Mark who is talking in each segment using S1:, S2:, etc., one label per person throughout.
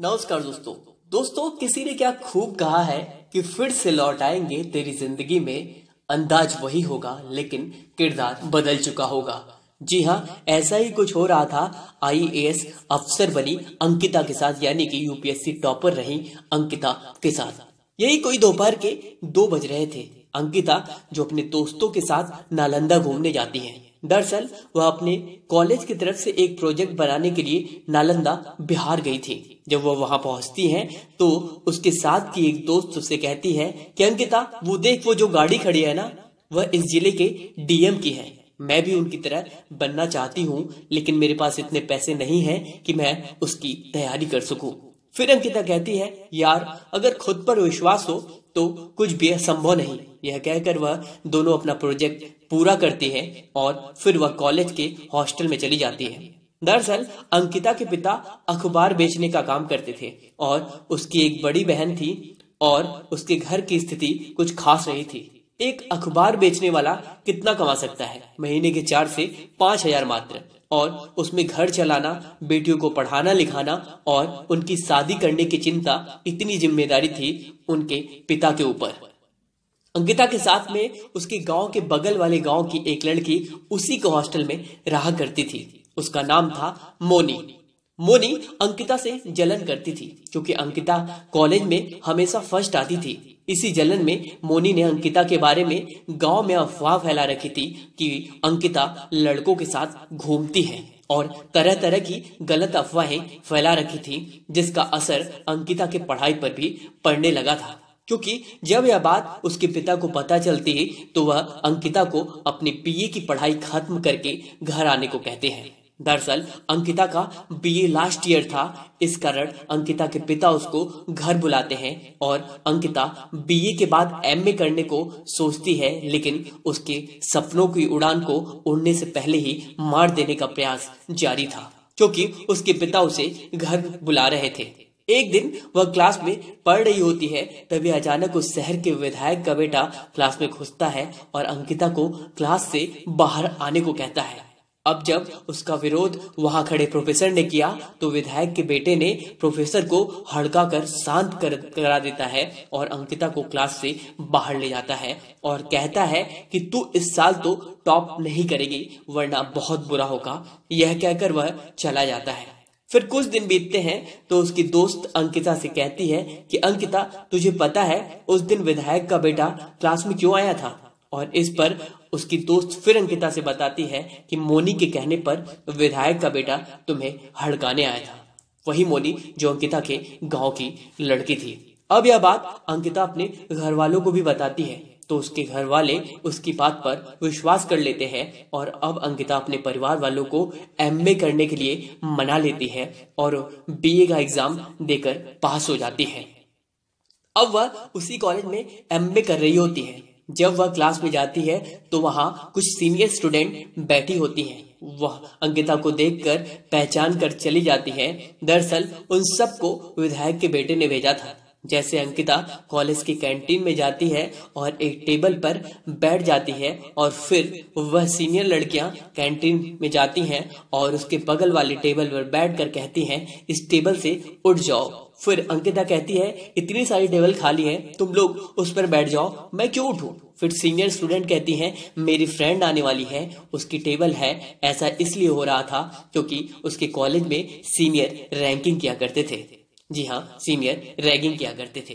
S1: नमस्कार दोस्तों दोस्तों किसी ने क्या खूब कहा है कि फिर से लौट आएंगे तेरी जिंदगी में अंदाज वही होगा लेकिन किरदार बदल चुका होगा जी हाँ ऐसा ही कुछ हो रहा था आईएएस अफसर बनी अंकिता के साथ यानी कि यूपीएससी टॉपर रही अंकिता के साथ यही कोई दोपहर के दो बज रहे थे अंकिता जो अपने दोस्तों के साथ नालंदा घूमने जाती है दरअसल वह अपने कॉलेज की तरफ से एक प्रोजेक्ट बनाने के लिए नालंदा बिहार गई थी जब वह वहां पहुंचती है तो उसके साथ की एक दोस्त उससे कहती है कि अंकिता वो देख वो जो गाड़ी खड़ी है ना वह इस जिले के डीएम की है मैं भी उनकी तरह बनना चाहती हूँ लेकिन मेरे पास इतने पैसे नहीं है कि मैं उसकी तैयारी कर सकू फिर अंकिता कहती है यार अगर खुद पर विश्वास हो तो कुछ भी असंभव नहीं यह कहकर वह दोनों अपना प्रोजेक्ट पूरा करती है और फिर वह कॉलेज के हॉस्टल में चली जाती है दरअसल अंकिता के पिता अखबार बेचने का काम करते थे और उसकी एक बड़ी बहन थी और उसके घर की स्थिति कुछ खास नहीं थी एक अखबार बेचने वाला कितना कमा सकता है महीने के चार से पांच हजार मात्र और उसमें घर चलाना बेटियों को पढ़ाना लिखाना और उनकी शादी करने की चिंता इतनी जिम्मेदारी थी उनके पिता के ऊपर अंकिता के साथ में उसके गांव के बगल वाले गांव की एक लड़की उसी के हॉस्टल में रहा करती थी उसका नाम था मोनी मोनी अंकिता से जलन करती थी क्योंकि अंकिता कॉलेज में हमेशा फर्स्ट आती थी इसी जलन में मोनी ने अंकिता के बारे में गांव में अफवाह फैला रखी थी कि अंकिता लड़कों के साथ घूमती है और तरह तरह की गलत अफवाहें फैला रखी थी जिसका असर अंकिता के पढ़ाई पर भी पड़ने लगा था क्योंकि जब यह बात उसके पिता को पता चलती है तो वह अंकिता को अपने पीए की पढ़ाई खत्म करके घर आने को कहते हैं दरअसल अंकिता का बीए लास्ट ईयर था इस कारण अंकिता के पिता उसको घर बुलाते हैं और अंकिता बीए के बाद एमए करने को सोचती है लेकिन उसके सपनों की उड़ान को उड़ने से पहले ही मार देने का प्रयास जारी था क्योंकि उसके पिता उसे घर बुला रहे थे एक दिन वह क्लास में पढ़ रही होती है तभी अचानक उस शहर के विधायक का बेटा क्लास में घुसता है और अंकिता को क्लास से बाहर आने को कहता है अब जब उसका विरोध वहां खड़े प्रोफेसर ने किया तो विधायक के बेटे ने प्रोफेसर को हड़का कर शांत कर, करा देता है और अंकिता को क्लास से बाहर ले जाता है और कहता है कि तू इस साल तो टॉप नहीं करेगी वरना बहुत बुरा होगा यह कहकर वह चला जाता है फिर कुछ दिन बीतते हैं तो उसकी दोस्त अंकिता से कहती है कि अंकिता तुझे पता है उस दिन विधायक का बेटा क्लास में क्यों आया था और इस पर उसकी दोस्त फिर अंकिता से बताती है कि मोनी के कहने पर विधायक का बेटा तुम्हें हड़काने आया था वही मोनी जो अंकिता के गांव की लड़की थी अब यह बात अंकिता अपने घर वालों को भी बताती है तो उसके घर वाले उसकी बात पर विश्वास कर लेते हैं और अब अंकिता अपने परिवार वालों को एम करने के लिए मना लेती है और बीए का एग्जाम देकर पास हो जाती है अब वह उसी कॉलेज में एम कर रही होती है जब वह क्लास में जाती है तो वहाँ कुछ सीनियर स्टूडेंट बैठी होती हैं वह अंकिता को देखकर पहचान कर चली जाती है दरअसल उन सबको विधायक के बेटे ने भेजा था जैसे अंकिता कॉलेज की कैंटीन में जाती है और एक टेबल पर बैठ जाती है और फिर वह सीनियर लड़कियां कैंटीन में जाती हैं और उसके बगल वाले टेबल पर बैठ कर कहती हैं इस टेबल से उठ जाओ फिर अंकिता कहती है इतनी सारी टेबल खाली है तुम लोग उस पर बैठ जाओ मैं क्यों उठू फिर सीनियर स्टूडेंट कहती है मेरी फ्रेंड आने वाली है उसकी टेबल है ऐसा इसलिए हो रहा था क्योंकि उसके कॉलेज में सीनियर रैंकिंग किया करते थे जी हाँ सीनियर रैगिंग किया करते थे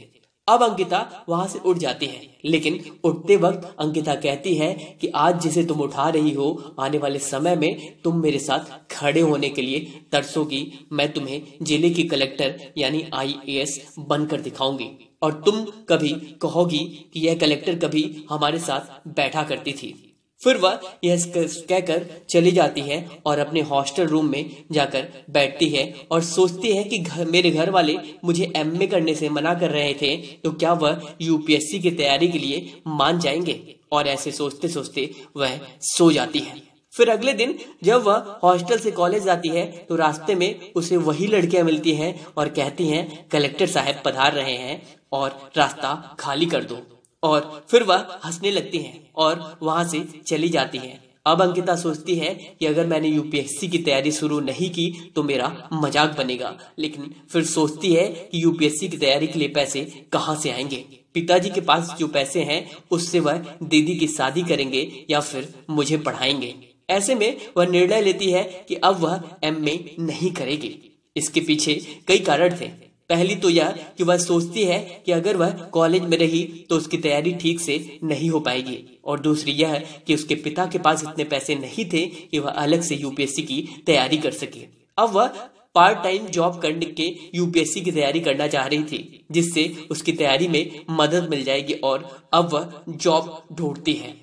S1: अब अंकिता वहां से उठ जाती है लेकिन उठते वक्त अंकिता कहती है कि आज जिसे तुम उठा रही हो आने वाले समय में तुम मेरे साथ खड़े होने के लिए तरसोगी मैं तुम्हें जिले की कलेक्टर यानी आईएएस बनकर दिखाऊंगी और तुम कभी कहोगी कि यह कलेक्टर कभी हमारे साथ बैठा करती थी फिर वह यह कहकर चली जाती है और अपने हॉस्टल रूम में जाकर बैठती है और सोचती है कि घर मेरे घर वाले मुझे एमए करने से मना कर रहे थे तो क्या वह यूपीएससी की तैयारी के लिए मान जाएंगे और ऐसे सोचते सोचते वह सो जाती है फिर अगले दिन जब वह हॉस्टल से कॉलेज जाती है तो रास्ते में उसे वही लड़कियां मिलती हैं और कहती हैं कलेक्टर साहब पधार रहे हैं और रास्ता खाली कर दो और फिर वह हंसने लगती है और वहां से चली जाती है अब अंकिता सोचती है कि अगर मैंने यूपीएससी की तैयारी शुरू नहीं की तो मेरा मजाक बनेगा लेकिन फिर सोचती है कि यूपीएससी की तैयारी के लिए पैसे कहाँ से आएंगे पिताजी के पास जो पैसे हैं उससे वह दीदी की शादी करेंगे या फिर मुझे पढ़ाएंगे ऐसे में वह निर्णय लेती है कि अब वह एम नहीं करेगी इसके पीछे कई कारण थे पहली तो यह कि वह सोचती है कि अगर वह कॉलेज में रही तो उसकी तैयारी ठीक से नहीं हो पाएगी और दूसरी यह कि उसके पिता के पास इतने पैसे नहीं थे कि वह अलग से यूपीएससी की तैयारी कर सके अब वह पार्ट टाइम जॉब करने के यूपीएससी की तैयारी करना चाह रही थी जिससे उसकी तैयारी में मदद मिल जाएगी और अब वह जॉब ढूंढती है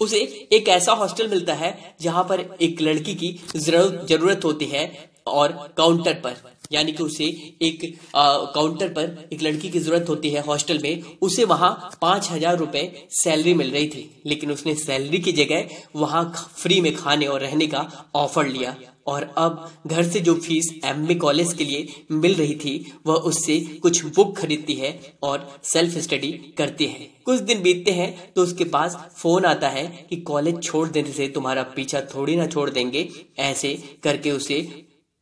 S1: उसे एक ऐसा हॉस्टल मिलता है जहां पर एक लड़की की जरूरत होती है और काउंटर पर यानी कि उसे एक आ, काउंटर पर एक लड़की की जरूरत होती है हॉस्टल में उसे वहां पांच हजार रुपए सैलरी मिल रही थी लेकिन उसने सैलरी की जगह वहां फ्री में खाने और रहने का ऑफर लिया और अब घर से जो फीस एम कॉलेज के लिए मिल रही थी वह उससे कुछ बुक खरीदती है और सेल्फ स्टडी करती है कुछ दिन बीतते हैं तो उसके पास फोन आता है कि कॉलेज छोड़ देने से तुम्हारा पीछा थोड़ी ना छोड़ देंगे ऐसे करके उसे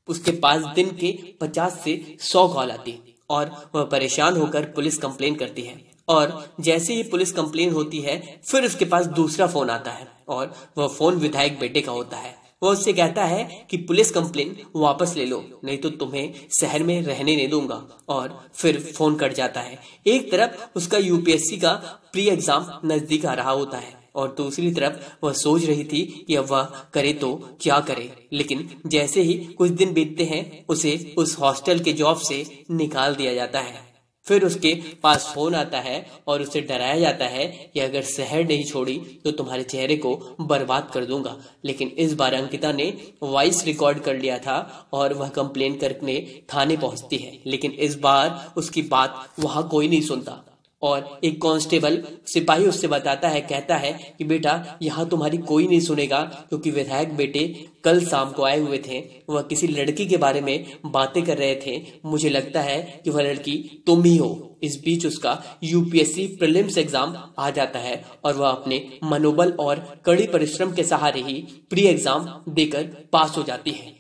S1: उसके पास दिन के पचास से सौ कॉल आती है और वह परेशान होकर पुलिस कंप्लेन करती है और जैसे ही पुलिस कंप्लेन होती है फिर उसके पास दूसरा फोन आता है और वह फोन विधायक बेटे का होता है वह उससे कहता है कि पुलिस कंप्लेन वापस ले लो नहीं तो तुम्हें शहर में रहने नहीं दूंगा और फिर फोन कट जाता है एक तरफ उसका यूपीएससी का प्री एग्जाम नजदीक आ रहा होता है और दूसरी तरफ वह सोच रही थी कि अब वह करे तो क्या करे लेकिन जैसे ही कुछ दिन बीतते हैं उसे उस हॉस्टल के जॉब से निकाल दिया जाता है फिर उसके पास फोन आता है और उसे डराया जाता है कि अगर शहर नहीं छोड़ी तो तुम्हारे चेहरे को बर्बाद कर दूंगा लेकिन इस बार अंकिता ने वॉइस रिकॉर्ड कर लिया था और वह कंप्लेन करने थाने पहुंचती है लेकिन इस बार उसकी बात वहां कोई नहीं सुनता और एक कांस्टेबल सिपाही उससे बताता है कहता है कि बेटा यहाँ तुम्हारी कोई नहीं सुनेगा क्योंकि विधायक बेटे कल शाम को आए हुए थे वह किसी लड़की के बारे में बातें कर रहे थे मुझे लगता है कि वह लड़की तुम ही हो इस बीच उसका यूपीएससी प्रीलिम्स एग्जाम आ जाता है और वह अपने मनोबल और कड़ी परिश्रम के सहारे ही प्री एग्जाम देकर पास हो जाती है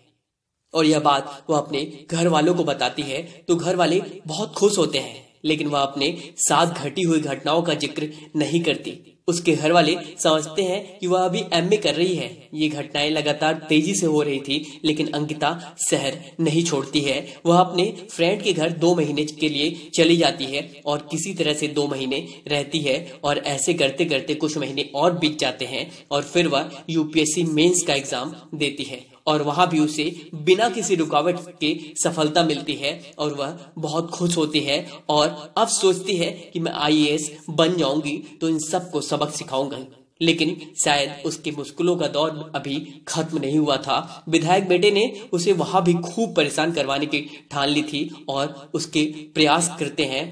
S1: और यह बात वह अपने घर वालों को बताती है तो घर वाले बहुत खुश होते हैं लेकिन वह अपने साथ घटी हुई घटनाओं का जिक्र नहीं करती उसके घर वाले समझते हैं कि वह अभी एम कर रही है ये घटनाएं लगातार तेजी से हो रही थी लेकिन अंकिता शहर नहीं छोड़ती है वह अपने फ्रेंड के घर दो महीने के लिए चली जाती है और किसी तरह से दो महीने रहती है और ऐसे करते करते कुछ महीने और बीत जाते हैं और फिर वह यूपीएससी मेंस का एग्जाम देती है और वहां भी उसे बिना किसी रुकावट के सफलता मिलती है और वह बहुत खुश होती है और अब सोचती है कि मैं आईएएस बन जाऊंगी तो इन सबको सब सबक सिखाऊंगा लेकिन शायद उसके मुश्किलों का दौर अभी खत्म नहीं हुआ था विधायक बेटे ने उसे वहां भी खूब परेशान करवाने की ठान ली थी और उसके प्रयास करते हैं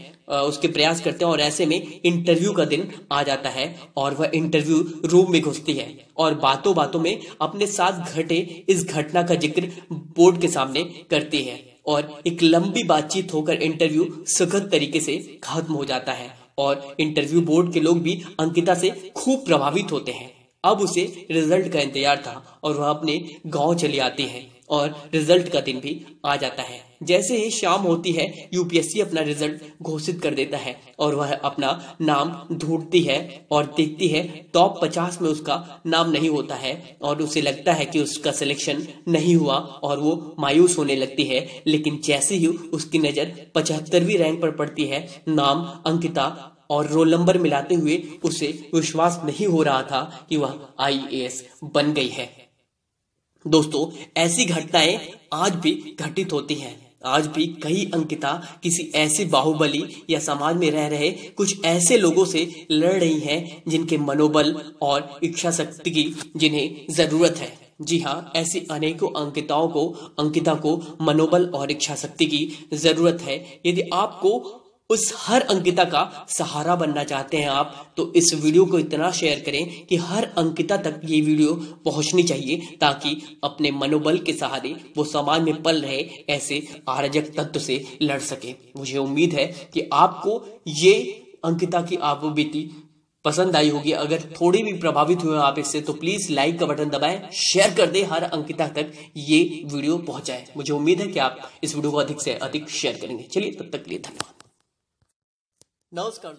S1: उसके प्रयास करते हैं और ऐसे में इंटरव्यू का दिन आ जाता है और वह इंटरव्यू रूम में घुसती है और बातों बातों में अपने साथ घटे इस घटना का जिक्र बोर्ड के सामने करती है और एक लंबी बातचीत होकर इंटरव्यू सुखद तरीके से खत्म हो जाता है और इंटरव्यू बोर्ड के लोग भी अंकिता से खूब प्रभावित होते हैं अब उसे रिजल्ट का इंतजार था और वह अपने गांव चली आती है और रिजल्ट का दिन भी आ जाता है जैसे ही शाम होती है यूपीएससी अपना रिजल्ट घोषित कर देता है और वह अपना नाम ढूंढती है और देखती है टॉप पचास में उसका नाम नहीं होता है और उसे लगता है कि उसका सिलेक्शन नहीं हुआ और वो मायूस होने लगती है लेकिन जैसे ही उसकी नजर पचहत्तरवीं रैंक पर पड़ती है नाम अंकिता और रोल नंबर मिलाते हुए उसे विश्वास नहीं हो रहा था कि वह आईएएस बन गई है दोस्तों ऐसी घटनाएं आज भी घटित होती हैं आज भी कई अंकिता किसी ऐसे बाहुबली या समाज में रह रहे कुछ ऐसे लोगों से लड़ रही हैं जिनके मनोबल और इच्छा शक्ति की जिन्हें जरूरत है जी हाँ ऐसी अनेकों अंकिताओं को अंकिता को मनोबल और इच्छा शक्ति की जरूरत है यदि आपको उस हर अंकिता का सहारा बनना चाहते हैं आप तो इस वीडियो को इतना शेयर करें कि हर अंकिता तक ये वीडियो पहुंचनी चाहिए ताकि अपने मनोबल के सहारे वो समाज में पल रहे ऐसे आरजक तत्व से लड़ सके मुझे उम्मीद है कि आपको ये अंकिता की आपबीती पसंद आई होगी अगर थोड़ी भी प्रभावित हुए आप इससे तो प्लीज लाइक का बटन दबाएं शेयर कर दें हर अंकिता तक ये वीडियो पहुंचाएं मुझे उम्मीद है कि आप इस वीडियो को अधिक से अधिक शेयर करेंगे चलिए तब तक के लिए धन्यवाद नमस्कार